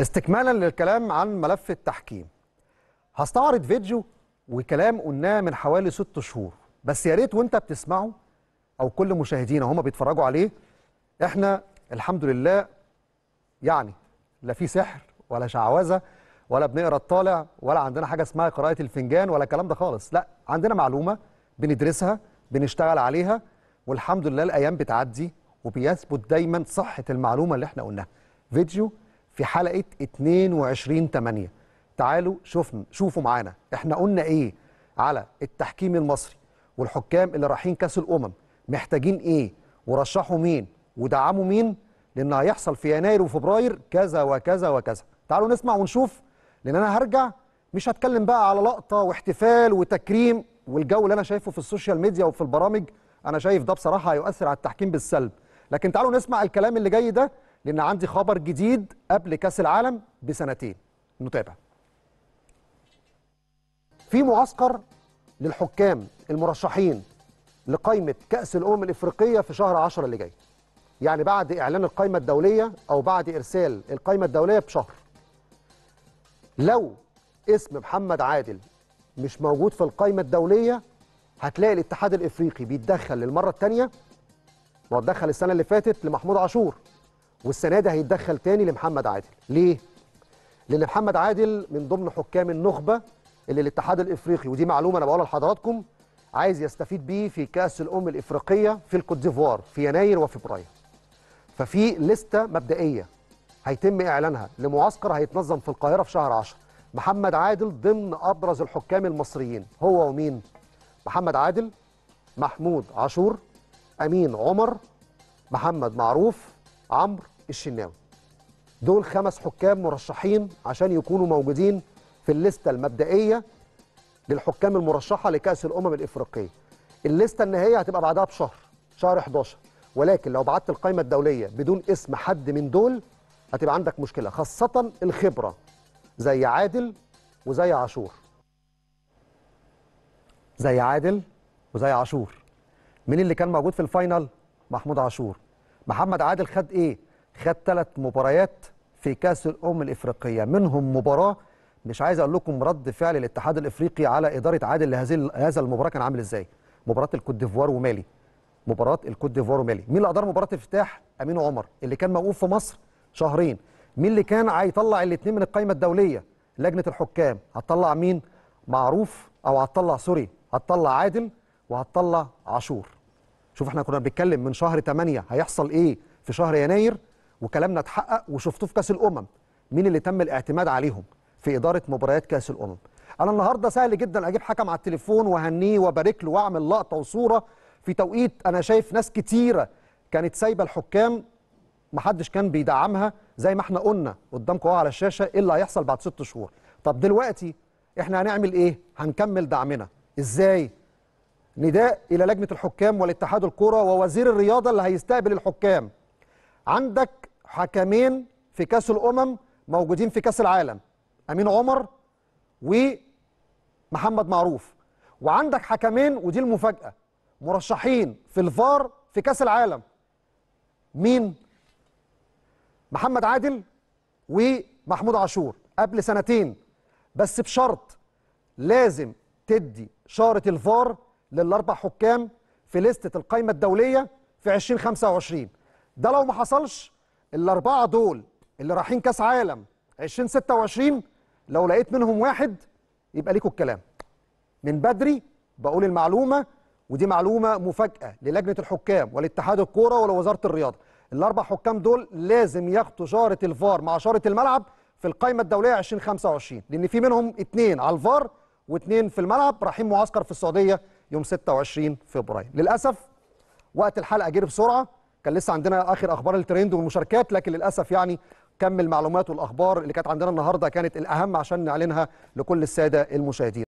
استكمالا للكلام عن ملف التحكيم هستعرض فيديو وكلام قلناه من حوالي ست شهور بس يا ريت وانت بتسمعه او كل مشاهدينا هم بيتفرجوا عليه احنا الحمد لله يعني لا في سحر ولا شعوذه ولا بنقرا الطالع ولا عندنا حاجه اسمها قراءه الفنجان ولا الكلام ده خالص لا عندنا معلومه بندرسها بنشتغل عليها والحمد لله الايام بتعدي وبيثبت دايما صحه المعلومه اللي احنا قلناها فيديو في حلقه 22 8 تعالوا شوفنا شوفوا معانا احنا قلنا ايه على التحكيم المصري والحكام اللي رايحين كاس الامم محتاجين ايه ورشحوا مين ودعموا مين لان هيحصل في يناير وفبراير كذا وكذا وكذا تعالوا نسمع ونشوف لان انا هرجع مش هتكلم بقى على لقطه واحتفال وتكريم والجو اللي انا شايفه في السوشيال ميديا وفي البرامج انا شايف ده بصراحه هيؤثر على التحكيم بالسلب لكن تعالوا نسمع الكلام اللي جاي ده لان عندي خبر جديد قبل كاس العالم بسنتين نتابع في معسكر للحكام المرشحين لقائمه كاس الامم الافريقيه في شهر 10 اللي جاي يعني بعد اعلان القائمه الدوليه او بعد ارسال القائمه الدوليه بشهر لو اسم محمد عادل مش موجود في القائمه الدوليه هتلاقي الاتحاد الافريقي بيتدخل للمره الثانيه وتدخل السنه اللي فاتت لمحمود عاشور والسنه دي هيتدخل تاني لمحمد عادل ليه لان محمد عادل من ضمن حكام النخبه اللي الاتحاد الافريقي ودي معلومه انا بقولها لحضراتكم عايز يستفيد بيه في كاس الام الافريقيه في الكوت ديفوار في يناير وفبراير ففي لسته مبدئيه هيتم اعلانها لمعسكر هيتنظم في القاهره في شهر 10 محمد عادل ضمن ابرز الحكام المصريين هو ومين محمد عادل محمود عاشور امين عمر محمد معروف عمرو الشناوي دول خمس حكام مرشحين عشان يكونوا موجودين في الليسته المبدئيه للحكام المرشحه لكاس الامم الافريقيه الليسته النهائيه هتبقى بعدها بشهر شهر 11 ولكن لو بعت القائمه الدوليه بدون اسم حد من دول هتبقى عندك مشكله خاصه الخبره زي عادل وزي عاشور زي عادل وزي عاشور مين اللي كان موجود في الفاينل محمود عاشور محمد عادل خد ايه خد ثلاث مباريات في كاس الامم الافريقيه منهم مباراه مش عايز اقول لكم رد فعل الاتحاد الافريقي على اداره عادل لهذه هذا المباراه كان عامل ازاي مباراه الكوت ديفوار ومالي مباراه الكوت ديفوار ومالي مين اللي ادار مباراه الافتتاح امين عمر اللي كان موقوف في مصر شهرين مين اللي كان هيطلع الاثنين من القائمه الدوليه لجنه الحكام هتطلع مين معروف او هتطلع سوري هتطلع عادل وهتطلع عاشور شوف احنا كنا بنتكلم من شهر 8 هيحصل ايه في شهر يناير وكلامنا اتحقق وشفتوه في كاس الامم مين اللي تم الاعتماد عليهم في اداره مباريات كاس الامم انا النهارده سهل جدا اجيب حكم على التليفون واهنيه وابارك له واعمل لقطه وصوره في توقيت انا شايف ناس كتيره كانت سايبه الحكام محدش كان بيدعمها زي ما احنا قلنا قدامكم اهو على الشاشه ايه اللي هيحصل بعد ست شهور طب دلوقتي احنا هنعمل ايه هنكمل دعمنا ازاي نداء إلى لجنة الحكام والاتحاد الكرة ووزير الرياضة اللي هيستقبل الحكام عندك حكمين في كأس الأمم موجودين في كأس العالم أمين عمر ومحمد معروف وعندك حكمين ودي المفاجأة مرشحين في الفار في كأس العالم مين؟ محمد عادل ومحمود عاشور قبل سنتين بس بشرط لازم تدي شارة الفار للاربع حكام في لستة القائمة الدولية في 2025 ده لو ما حصلش الأربعة دول اللي رايحين كأس عالم 2026 لو لقيت منهم واحد يبقى ليكوا الكلام من بدري بقول المعلومة ودي معلومة مفاجأة للجنة الحكام ولاتحاد الكورة ولوزارة الرياضة الأربع حكام دول لازم ياخدوا شارة الفار مع شارة الملعب في القائمة الدولية 2025 لأن في منهم اتنين على الفار واثنين في الملعب رايحين معسكر في السعودية يوم 26 فبراير للاسف وقت الحلقه جري بسرعه كان لسه عندنا اخر اخبار الترند والمشاركات لكن للاسف يعني كم المعلومات والاخبار اللي كانت عندنا النهارده كانت الاهم عشان نعلنها لكل الساده المشاهدين